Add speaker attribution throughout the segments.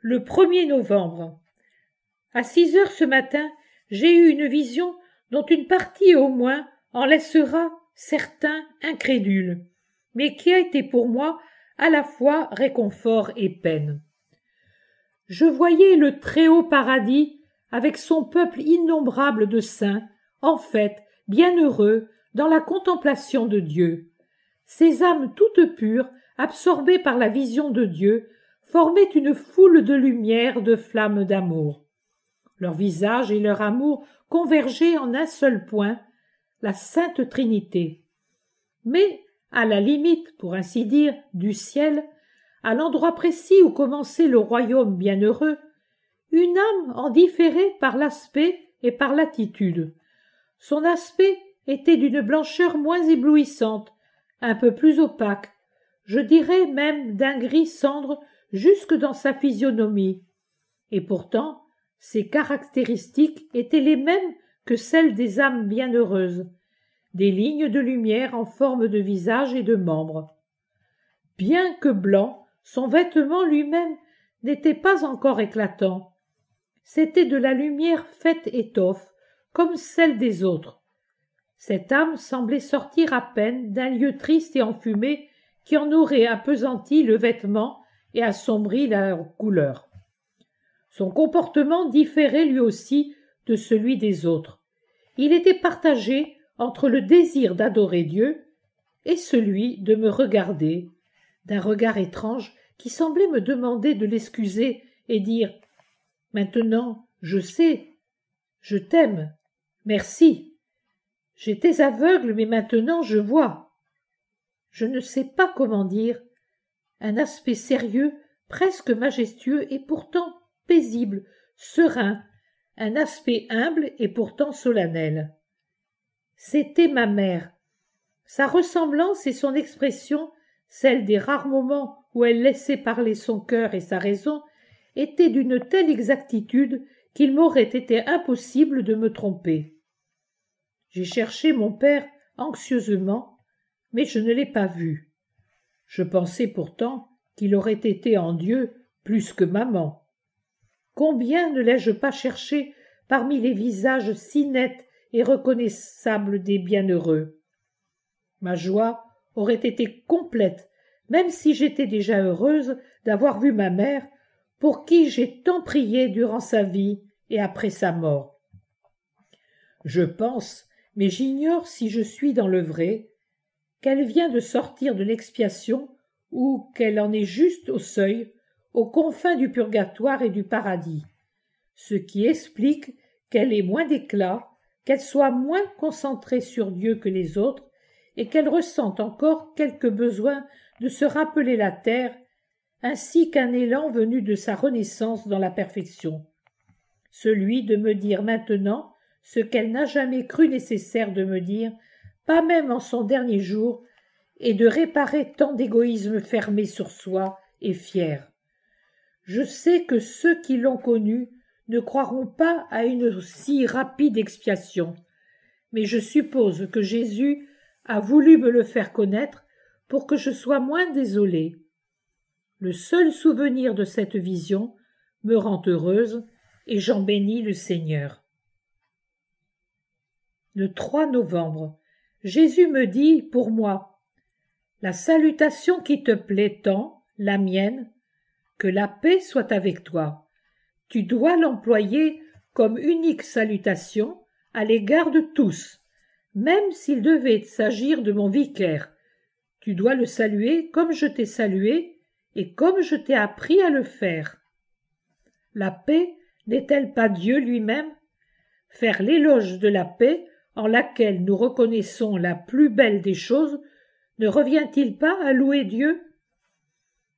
Speaker 1: Le 1er novembre. À six heures ce matin, j'ai eu une vision dont une partie au moins en laissera certains incrédules, mais qui a été pour moi à la fois réconfort et peine. Je voyais le très haut paradis avec son peuple innombrable de saints, en fait, bienheureux, dans la contemplation de Dieu. Ces âmes toutes pures, absorbées par la vision de Dieu, formaient une foule de lumières, de flammes d'amour. Leur visage et leur amour convergeaient en un seul point, la Sainte Trinité. Mais, à la limite, pour ainsi dire, du ciel, à l'endroit précis où commençait le royaume bienheureux, une âme en différait par l'aspect et par l'attitude. Son aspect était d'une blancheur moins éblouissante, un peu plus opaque, je dirais même d'un gris cendre jusque dans sa physionomie. Et pourtant, ses caractéristiques étaient les mêmes que celles des âmes bienheureuses, des lignes de lumière en forme de visage et de membres. Bien que blanc, son vêtement lui-même n'était pas encore éclatant. C'était de la lumière faite étoffe, comme celle des autres. Cette âme semblait sortir à peine d'un lieu triste et enfumé qui en aurait appesanti le vêtement et assombrit la couleur Son comportement différait lui aussi de celui des autres. Il était partagé entre le désir d'adorer Dieu et celui de me regarder, d'un regard étrange qui semblait me demander de l'excuser et dire Maintenant, je sais, je t'aime, merci. J'étais aveugle, mais maintenant je vois. Je ne sais pas comment dire un aspect sérieux, presque majestueux et pourtant paisible, serein, un aspect humble et pourtant solennel. C'était ma mère. Sa ressemblance et son expression, celle des rares moments où elle laissait parler son cœur et sa raison, étaient d'une telle exactitude qu'il m'aurait été impossible de me tromper. J'ai cherché mon père anxieusement, mais je ne l'ai pas vu. Je pensais pourtant qu'il aurait été en Dieu plus que maman. Combien ne l'ai-je pas cherché parmi les visages si nets et reconnaissables des bienheureux Ma joie aurait été complète, même si j'étais déjà heureuse d'avoir vu ma mère, pour qui j'ai tant prié durant sa vie et après sa mort. Je pense, mais j'ignore si je suis dans le vrai, qu'elle vient de sortir de l'expiation ou qu'elle en est juste au seuil, aux confins du purgatoire et du paradis, ce qui explique qu'elle ait moins d'éclat, qu'elle soit moins concentrée sur Dieu que les autres, et qu'elle ressente encore quelque besoin de se rappeler la terre, ainsi qu'un élan venu de sa renaissance dans la perfection, celui de me dire maintenant ce qu'elle n'a jamais cru nécessaire de me dire pas même en son dernier jour, et de réparer tant d'égoïsme fermé sur soi et fier. Je sais que ceux qui l'ont connu ne croiront pas à une si rapide expiation, mais je suppose que Jésus a voulu me le faire connaître pour que je sois moins désolée. Le seul souvenir de cette vision me rend heureuse et j'en bénis le Seigneur. Le 3 novembre, Jésus me dit pour moi La salutation qui te plaît tant, la mienne, que la paix soit avec toi. Tu dois l'employer comme unique salutation à l'égard de tous, même s'il devait s'agir de mon vicaire. Tu dois le saluer comme je t'ai salué et comme je t'ai appris à le faire. La paix n'est-elle pas Dieu lui-même Faire l'éloge de la paix en laquelle nous reconnaissons la plus belle des choses, ne revient-il pas à louer Dieu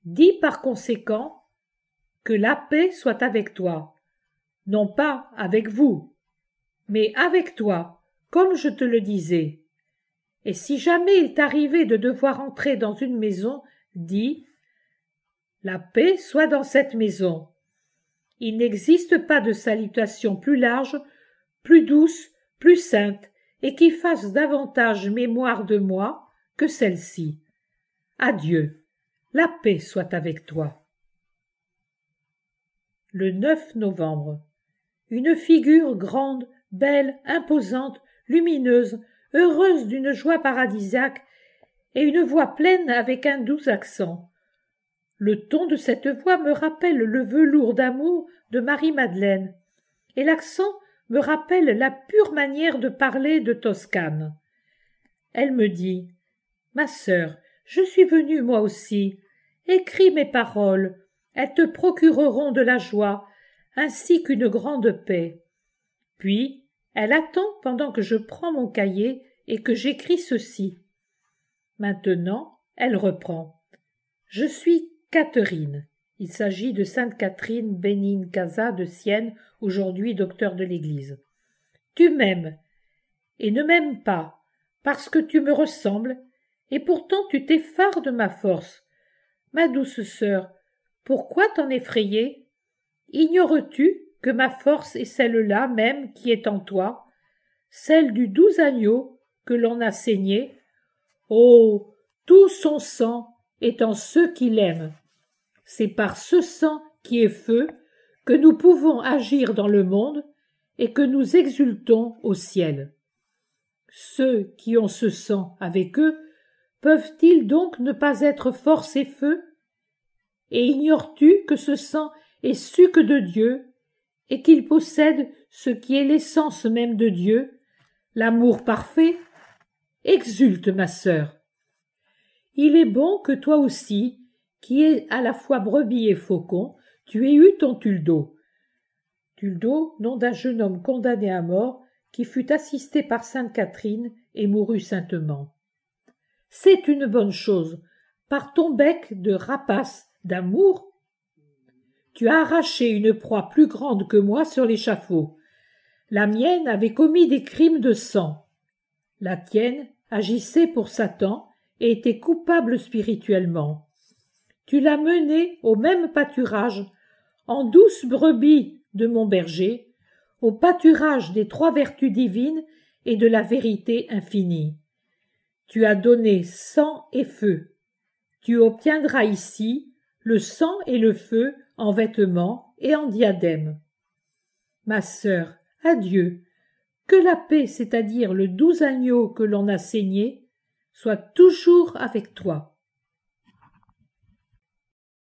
Speaker 1: Dis par conséquent que la paix soit avec toi, non pas avec vous, mais avec toi, comme je te le disais. Et si jamais il t'arrivait de devoir entrer dans une maison, dis La paix soit dans cette maison. Il n'existe pas de salutation plus large, plus douce, plus sainte, et qui fasse davantage mémoire de moi que celle-ci. Adieu. La paix soit avec toi. Le 9 novembre. Une figure grande, belle, imposante, lumineuse, heureuse d'une joie paradisiaque, et une voix pleine avec un doux accent. Le ton de cette voix me rappelle le velours d'amour de Marie-Madeleine, et l'accent me rappelle la pure manière de parler de Toscane. Elle me dit Ma sœur, je suis venue moi aussi. Écris mes paroles, elles te procureront de la joie, ainsi qu'une grande paix. Puis elle attend pendant que je prends mon cahier et que j'écris ceci. Maintenant elle reprend. Je suis Catherine. Il s'agit de Sainte Catherine Bénigne Casa de Sienne, aujourd'hui docteur de l'Église. Tu m'aimes, et ne m'aimes pas, parce que tu me ressembles, et pourtant tu t'effares de ma force. Ma douce sœur, pourquoi t'en effrayer Ignores-tu que ma force est celle-là même qui est en toi, celle du doux agneau que l'on a saigné Oh, tout son sang est en ceux qui l'aiment. C'est par ce sang qui est feu que nous pouvons agir dans le monde et que nous exultons au ciel. Ceux qui ont ce sang avec eux peuvent-ils donc ne pas être force et feu Et ignores-tu que ce sang est suc de Dieu et qu'il possède ce qui est l'essence même de Dieu, l'amour parfait Exulte, ma sœur. Il est bon que toi aussi, qui est à la fois brebis et faucon, tu es eu ton Tuldo. Tuldo, nom d'un jeune homme condamné à mort, qui fut assisté par sainte Catherine et mourut saintement. C'est une bonne chose. Par ton bec de rapace d'amour, tu as arraché une proie plus grande que moi sur l'échafaud. La mienne avait commis des crimes de sang. La tienne agissait pour Satan et était coupable spirituellement tu l'as mené au même pâturage, en douce brebis de mon berger, au pâturage des trois vertus divines et de la vérité infinie. Tu as donné sang et feu. Tu obtiendras ici le sang et le feu en vêtements et en diadème. Ma sœur, adieu. Que la paix, c'est-à-dire le doux agneau que l'on a saigné, soit toujours avec toi.